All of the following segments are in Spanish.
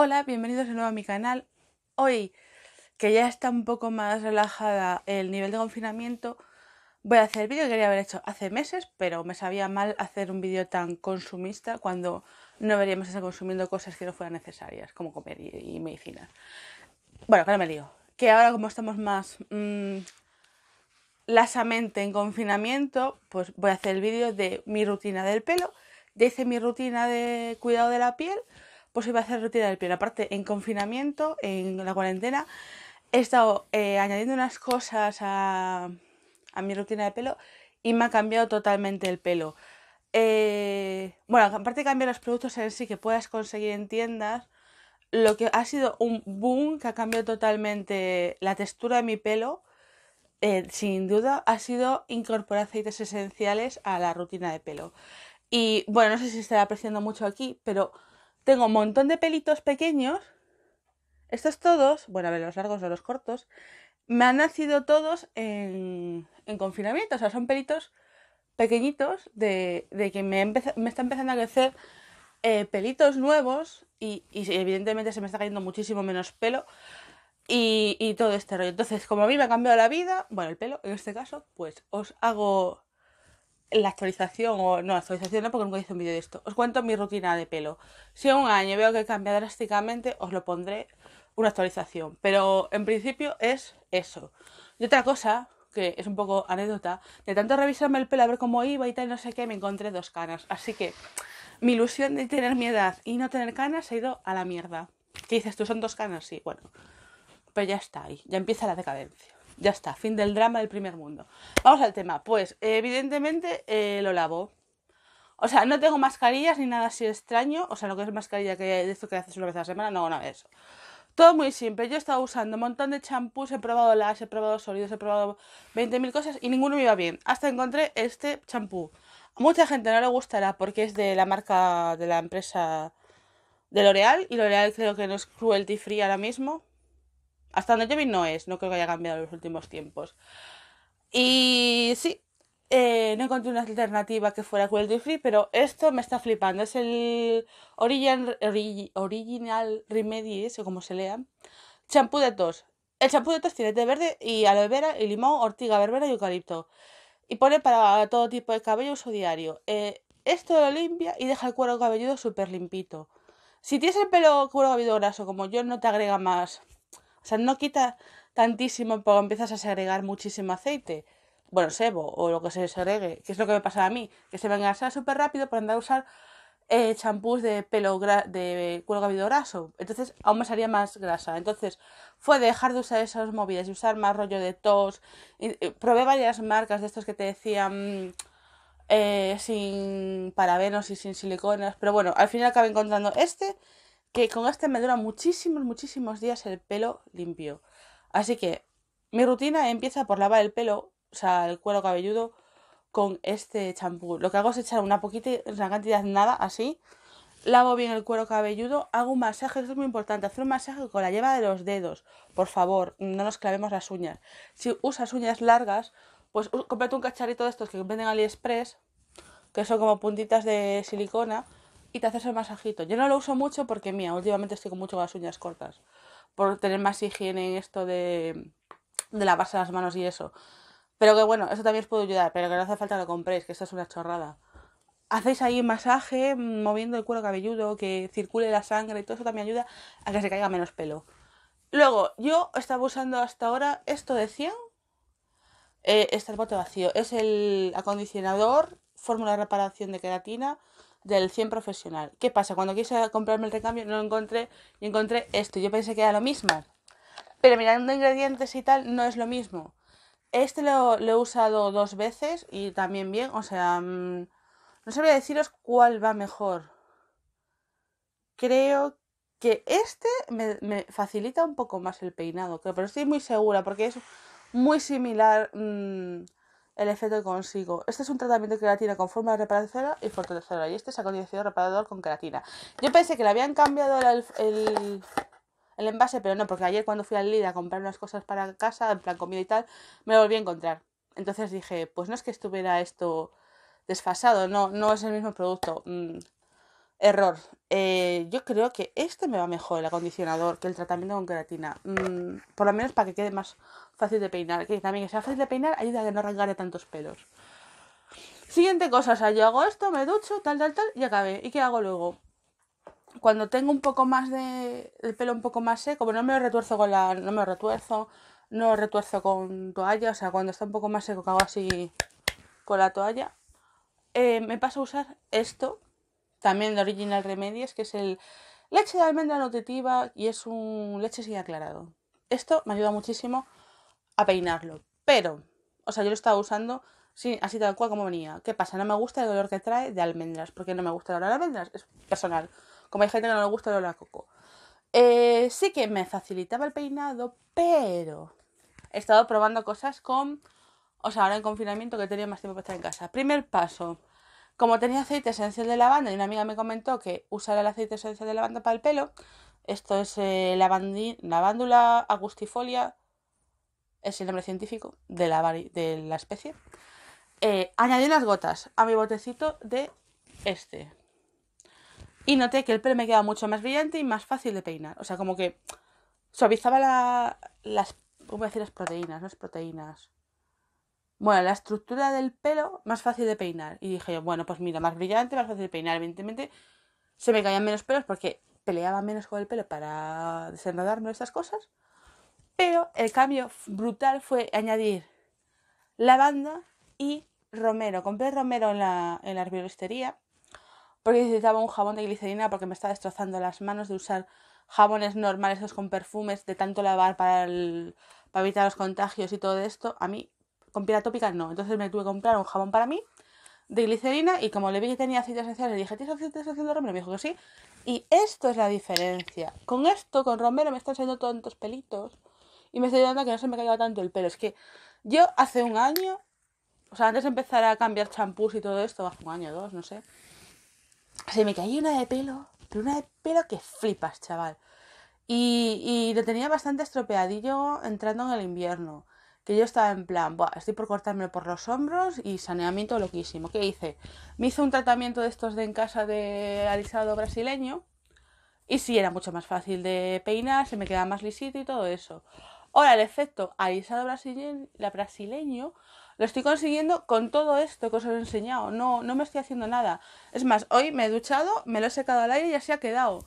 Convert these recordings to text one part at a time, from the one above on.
Hola, bienvenidos de nuevo a mi canal. Hoy, que ya está un poco más relajada el nivel de confinamiento, voy a hacer el vídeo que quería haber hecho hace meses, pero me sabía mal hacer un vídeo tan consumista cuando no deberíamos estar consumiendo cosas que no fueran necesarias, como comer y, medicina. Bueno, que me digo. Que ahora como estamos más mm, lasamente en confinamiento, pues voy a hacer el vídeo de mi rutina del pelo. de hice mi rutina de cuidado de la piel pues iba a hacer rutina del pelo, Aparte, en confinamiento, en la cuarentena, he estado eh, añadiendo unas cosas a, mi rutina de pelo y me ha cambiado totalmente el pelo. Eh, bueno, aparte cambiar los productos en sí que puedas conseguir en tiendas, lo que ha sido un boom que ha cambiado totalmente la textura de mi pelo, eh, sin duda, ha sido incorporar aceites esenciales a la rutina de pelo. Y bueno, no sé si está apreciando mucho aquí, pero tengo un montón de pelitos pequeños. Estos todos, bueno, a ver, los largos o los cortos, me han nacido todos en, confinamiento. O sea, son pelitos pequeñitos de, que me, está empezando a crecer eh, pelitos nuevos y, evidentemente se me está cayendo muchísimo menos pelo y, y todo este rollo. Entonces, como a mí me ha cambiado la vida, bueno, el pelo en este caso, pues os hago la actualización, o no, actualización no porque nunca hice un vídeo de esto. Os cuento mi rutina de pelo. Si en un año veo que cambia drásticamente, os lo pondré una actualización. Pero en principio es eso. Y otra cosa, que es un poco anécdota, de tanto revisarme el pelo a ver cómo iba y tal, no sé qué, me encontré dos canas. Así que mi ilusión de tener mi edad y no tener canas ha ido a la mierda. ¿Qué dices tú? ¿Son dos canas? Sí, bueno. Pero ya está ahí, ya empieza la decadencia. Ya está, fin del drama del primer mundo. Vamos al tema. Pues evidentemente eh, lo lavo. O sea, no tengo mascarillas ni nada así extraño. O sea, lo que es mascarilla que de esto que haces una vez a la semana, no no nada de eso. Todo muy simple. Yo he estado usando un montón de champús, he probado las, he probado sólidos, he probado 20.000 cosas y ninguno me iba bien. Hasta encontré este champú. A mucha gente no le gustará porque es de la marca de la empresa de L'Oreal y L'Oreal creo que no es cruelty free ahora mismo. Hasta donde yo vi no es, no creo que haya cambiado en los últimos tiempos. Y sí, eh, no encontré una alternativa que fuera cruelty free, pero esto me está flipando. Es el Original Remedies, o como se lea, champú de tos. El champú de tos tiene té verde y aloe vera y limón, ortiga, verbena y eucalipto. Y pone para todo tipo de cabello uso diario. Eh, esto lo limpia y deja el cuero cabelludo súper limpito. Si tienes el pelo cuero cabelludo graso como yo, no te agrega más o sea, no quita tantísimo porque empiezas a segregar muchísimo aceite. Bueno, sebo o lo que se segregue, que es lo que me pasa a mí, que se me engrasa súper rápido para andar a usar eh, champús de pelo de cuero cabelludo graso. Entonces aún me salía más grasa. Entonces fue dejar de usar esas movidas y usar más rollo de tos. Eh, probé varias marcas de estos que te decían eh, sin parabenos y sin siliconas. Pero bueno, al final acabé encontrando este que con este me dura muchísimos, muchísimos días el pelo limpio. Así que mi rutina empieza por lavar el pelo, o sea, el cuero cabelludo con este champú. Lo que hago es echar una poquita, una cantidad nada, así. Lavo bien el cuero cabelludo, hago un masaje, esto es muy importante, hacer un masaje con la lleva de los dedos, por favor, no nos clavemos las uñas. Si usas uñas largas, pues comprate un cacharrito de estos que venden AliExpress, que son como puntitas de silicona, y te haces el masajito. Yo no lo uso mucho porque, mía, últimamente estoy con mucho con las uñas cortas. Por tener más higiene en esto de, de lavarse las manos y eso. Pero que bueno, eso también os puede ayudar, pero que no hace falta que lo compréis, que esto es una chorrada. Hacéis ahí masaje, mm, moviendo el cuero cabelludo, que circule la sangre, y todo eso también ayuda a que se caiga menos pelo. Luego, yo estaba usando hasta ahora esto de 100, eh, este bote vacío. Es el acondicionador, fórmula de reparación de queratina, del 100 profesional. ¿Qué pasa? Cuando quise comprarme el recambio no lo encontré y encontré esto. Yo pensé que era lo mismo. Pero mirando ingredientes y tal, no es lo mismo. Este lo, he usado dos veces y también bien. O sea, mm, no sabría deciros cuál va mejor. Creo que este me, facilita un poco más el peinado, pero estoy muy segura porque es muy similar. Mm, el efecto consigo. Este es un tratamiento de creatina con forma de reparadora y fortalecedora. Y este es acondicionador reparador con creatina. Yo pensé que le habían cambiado el, envase, pero no, porque ayer cuando fui al Lida a comprar unas cosas para casa, en plan comida y tal, me lo volví a encontrar. Entonces dije, pues no es que estuviera esto desfasado, no, no es el mismo producto. Mm, Error. Eh, yo creo que este me va mejor, el acondicionador, que el tratamiento con queratina. Mm, por lo menos para que quede más fácil de peinar. Que también que sea fácil de peinar ayuda a que no arrancare tantos pelos. Siguiente cosa, o sea, yo hago esto, me ducho, tal, tal, tal, y acabé. ¿Y qué hago luego? Cuando tengo un poco más de. el pelo un poco más seco, Como no me lo retuerzo con la. no me lo retuerzo, no lo retuerzo con toalla, o sea, cuando está un poco más seco, que hago así con la toalla, eh, me paso a usar esto, también de Original Remedies, que es el leche de almendra nutritiva y es un leche sin aclarado. Esto me ayuda muchísimo a peinarlo. Pero, o sea, yo lo estaba usando así tal cual como venía. ¿Qué pasa? No me gusta el olor que trae de almendras. porque no me gusta el olor de almendras? Es personal. Como hay gente que no le gusta el olor a coco. Eh, sí que me facilitaba el peinado, pero he estado probando cosas con... O sea, ahora en confinamiento que tenía más tiempo para estar en casa. Primer paso, como tenía aceite esencial de lavanda y una amiga me comentó que usara el aceite esencial de lavanda para el pelo, esto es eh, la lavándula agustifolia, es el nombre científico de la, de la especie. Eh, añadí unas gotas a mi botecito de este. Y noté que el pelo me quedaba mucho más brillante y más fácil de peinar. O sea, como que suavizaba las, ¿cómo las proteínas, las proteínas. Bueno, la estructura del pelo más fácil de peinar. Y dije yo, bueno, pues mira, más brillante, más fácil de peinar. Evidentemente se me caían menos pelos porque peleaba menos con el pelo para desenredarme estas cosas. Pero el cambio brutal fue añadir lavanda y romero. Compré romero en la, en la porque necesitaba un jabón de glicerina porque me estaba destrozando las manos de usar jabones normales, esos con perfumes, de tanto lavar para, para evitar los contagios y todo esto. A mí con piel atópica no. Entonces me tuve que comprar un jabón para mí de glicerina y como le vi que tenía aceites esenciales, le dije, ¿tienes aceites esencial de romero? Me dijo que sí. Y esto es la diferencia. Con esto, con romero, me están saliendo tantos pelitos y me estoy dando que no se me caiga tanto el pelo. Es que yo hace un año, o sea, antes de empezar a cambiar champús y todo esto, hace un año o dos, no sé, se me caía una de pelo, pero una de pelo que flipas, chaval. Y, y lo tenía bastante estropeadillo entrando en el invierno que yo estaba en plan, Buah, estoy por cortarme por los hombros y saneamiento loquísimo. ¿Qué hice? Me hice un tratamiento de estos de en casa de alisado brasileño y sí, era mucho más fácil de peinar, se me quedaba más lisito y todo eso. Ahora, el efecto alisado brasileño, lo estoy consiguiendo con todo esto que os he enseñado. No, no me estoy haciendo nada. Es más, hoy me he duchado, me lo he secado al aire y así ha quedado.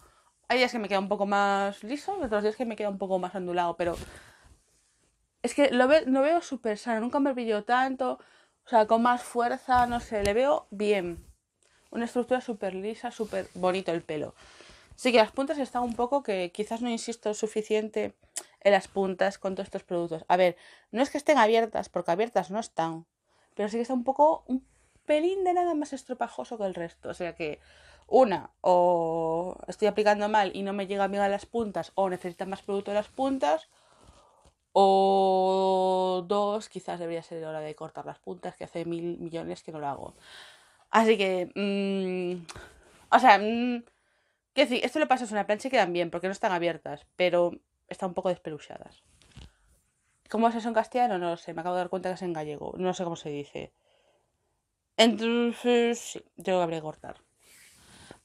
Hay días que me queda un poco más liso, otros días que me queda un poco más ondulado, pero es que lo, veo súper sano, nunca me brilló tanto, o sea, con más fuerza, no sé, le veo bien. Una estructura súper lisa, súper bonito el pelo. Sí que las puntas están un poco que quizás no insisto suficiente en las puntas con todos estos productos. A ver, no es que estén abiertas, porque abiertas no están, pero sí que está un poco, un pelín de nada más estropajoso que el resto. O sea que una, o estoy aplicando mal y no me llega bien a las puntas, o necesitan más producto de las puntas, o dos, quizás debería ser hora de cortar las puntas, que hace mil millones que no lo hago. Así que, mm, o sea, mmm, que decir, esto le pasa es una plancha y quedan bien, porque no están abiertas, pero están un poco despeluchadas. ¿Cómo es eso en castellano? No lo sé, me acabo de dar cuenta que es en gallego, no sé cómo se dice. Entonces, sí, yo que habría que cortar.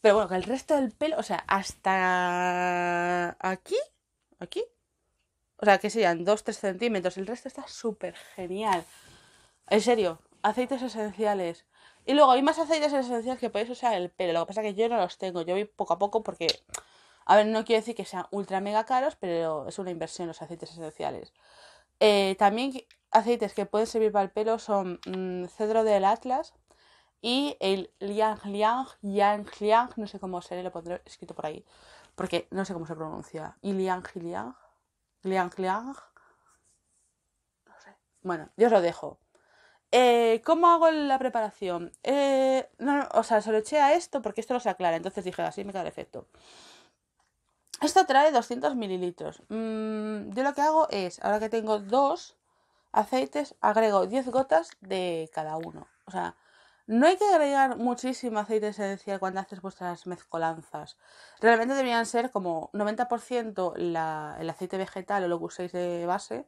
Pero bueno, que el resto del pelo, o sea, hasta aquí, aquí, o sea, que serían 2-3 centímetros. El resto está súper genial. En serio, aceites esenciales. Y luego hay más aceites esenciales que podéis usar en el pelo. Lo que pasa es que yo no los tengo. Yo voy poco a poco porque, a ver, no quiero decir que sean ultra mega caros, pero es una inversión los aceites esenciales. Eh, también aceites que pueden servir para el pelo son mm, cedro del Atlas y el liang liang, liang liang, no sé cómo se le lo pondré escrito por ahí, porque no sé cómo se pronuncia. Y liang liang bueno, yo os lo dejo. Eh, ¿Cómo hago la preparación? Eh, o sea, solo eché a esto porque esto no se aclara. Entonces dije, así me queda el efecto. Esto trae 200 mililitros. Mm, yo lo que hago es, ahora que tengo dos aceites, agrego 10 gotas de cada uno. O sea, no hay que agregar muchísimo aceite esencial cuando haces vuestras mezcolanzas. Realmente deberían ser como 90% el aceite vegetal o lo que uséis de base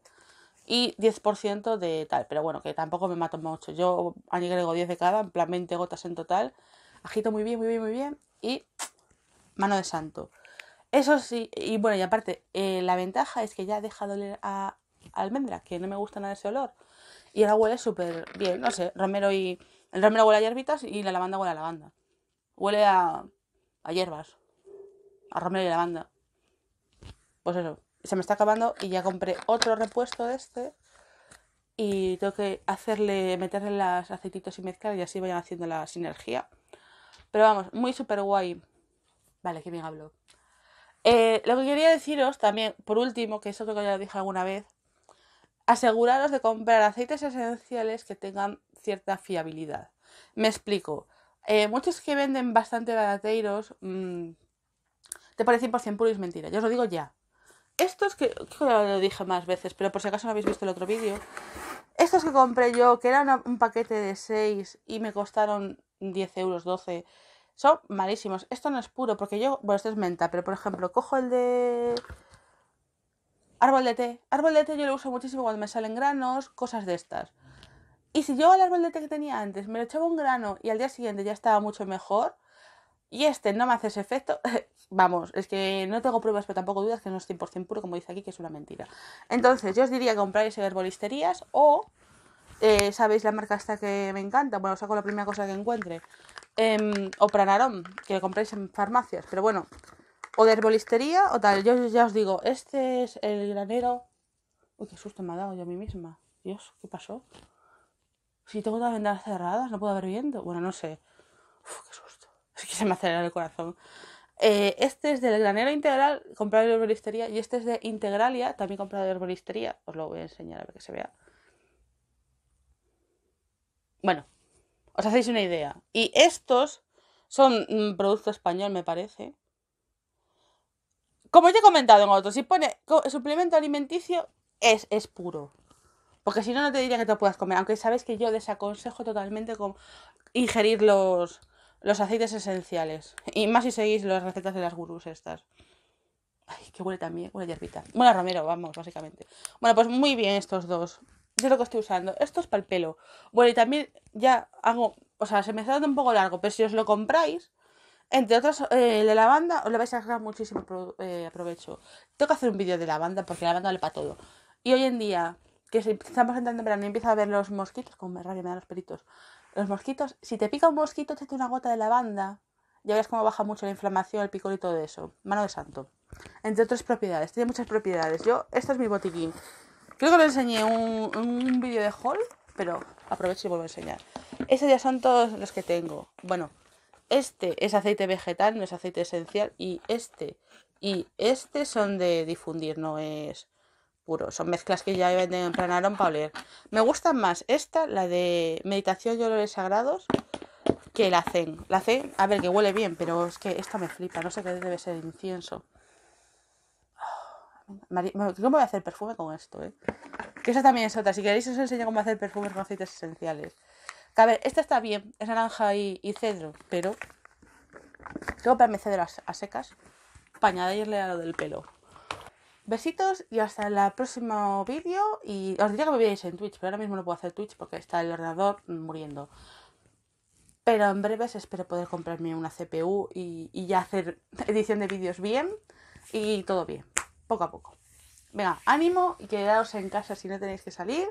y 10% de tal. Pero bueno, que tampoco me mato mucho. Yo agrego 10 de cada, en plan 20 gotas en total. Agito muy bien, muy bien, muy bien. Y mano de santo. Eso sí, y bueno, y aparte, eh, la ventaja es que ya deja dejado oler a, a almendra, que no me gusta nada ese olor. Y ahora huele súper bien, no sé, romero y el romero huele a hierbitas y la lavanda huele a lavanda. Huele a, hierbas. A romero y lavanda. Pues eso. Se me está acabando y ya compré otro repuesto de este. Y tengo que hacerle, meterle las aceititos y mezclar y así vayan haciendo la sinergia. Pero vamos, muy súper guay. Vale, que bien hablo. Eh, lo que quería deciros también, por último, que eso creo que ya lo dije alguna vez, aseguraros de comprar aceites esenciales que tengan cierta fiabilidad. Me explico. Eh, muchos que venden bastante barateros mm, te parecen 100 puro y es mentira. Yo os lo digo ya. Estos que, que lo dije más veces, pero por si acaso no habéis visto el otro vídeo, estos que compré yo, que eran un paquete de 6 y me costaron 10 euros, 12, son malísimos. Esto no es puro, porque yo, bueno, esto es menta, pero por ejemplo, cojo el de árbol de té. Árbol de té yo lo uso muchísimo cuando me salen granos, cosas de estas. Y si yo el árbol de té que tenía antes me lo echaba un grano y al día siguiente ya estaba mucho mejor, y este no me hace ese efecto, vamos, es que no tengo pruebas, pero tampoco dudas que no es 100% puro, como dice aquí, que es una mentira. Entonces, yo os diría que compráis herbolisterías o, eh, ¿sabéis la marca esta que me encanta? Bueno, saco la primera cosa que encuentre. Em, o Pranarón que lo compráis en farmacias, pero bueno, o de herbolistería o tal. Yo ya os digo, este es el granero. Uy, qué susto me ha dado yo a mí misma. Dios, ¿qué pasó? Si tengo las ventanas cerradas, no puedo haber viento. Bueno, no sé. Uf, qué susto. Es que se me acelera el corazón. Eh, este es del granero integral, comprado de Herbolistería. Y este es de Integralia, también comprado de Herbolistería. Os lo voy a enseñar a ver que se vea. Bueno, os hacéis una idea. Y estos son un mm, producto español, me parece. Como ya he comentado en otros, si pone suplemento alimenticio, es, es puro. Porque si no, no te diría que te lo puedas comer. Aunque sabes que yo desaconsejo totalmente ingerir los, los aceites esenciales. Y más si seguís las recetas de las gurús estas. Ay, que huele también, huele a hierbita. Bueno, romero, vamos, básicamente. Bueno, pues muy bien estos dos. Yo lo que estoy usando. Esto es para el pelo. Bueno, y también ya hago. O sea, se me está dando un poco largo, pero si os lo compráis, entre otras, eh, de lavanda, os lo vais a sacar muchísimo eh, provecho. Tengo que hacer un vídeo de lavanda porque la lavanda vale para todo. Y hoy en día, que si estamos entrando en verano y empieza a ver los mosquitos, como me rabia me dan los pelitos, los mosquitos, si te pica un mosquito, te tete una gota de lavanda, ya ves cómo baja mucho la inflamación, el picor y todo eso. Mano de santo. Entre otras propiedades, tiene muchas propiedades. Yo, esto es mi botiquín. Creo que lo enseñé un, un vídeo de Hall. pero aprovecho y vuelvo a enseñar. Estos ya son todos los que tengo. Bueno, este es aceite vegetal, no es aceite esencial, y este y este son de difundir, no es son mezclas que ya venden en para Pauler. Me gustan más esta, la de Meditación y Olores Sagrados, que la Zen. La Zen, a ver, que huele bien, pero es que esta me flipa. No sé qué debe ser incienso. Ah, ¿Cómo voy a hacer perfume con esto? Eh? Que esa también es otra. Si queréis, os enseño cómo hacer perfumes con aceites esenciales. a ver, esta está bien, es naranja y, cedro, pero. Tengo que comprarme a, a secas para añadirle a lo del pelo. Besitos y hasta el próximo vídeo. Y os diría que me veáis en Twitch, pero ahora mismo no puedo hacer Twitch porque está el ordenador muriendo. Pero en breves espero poder comprarme una CPU y, ya hacer edición de vídeos bien y todo bien, poco a poco. Venga, ánimo y quedaos en casa si no tenéis que salir.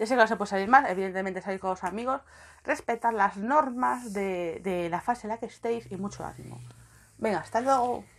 Ya sé que no se puede salir más, evidentemente salir con los amigos, respetar las normas de, de la fase en la que estéis y mucho ánimo. Venga, hasta luego.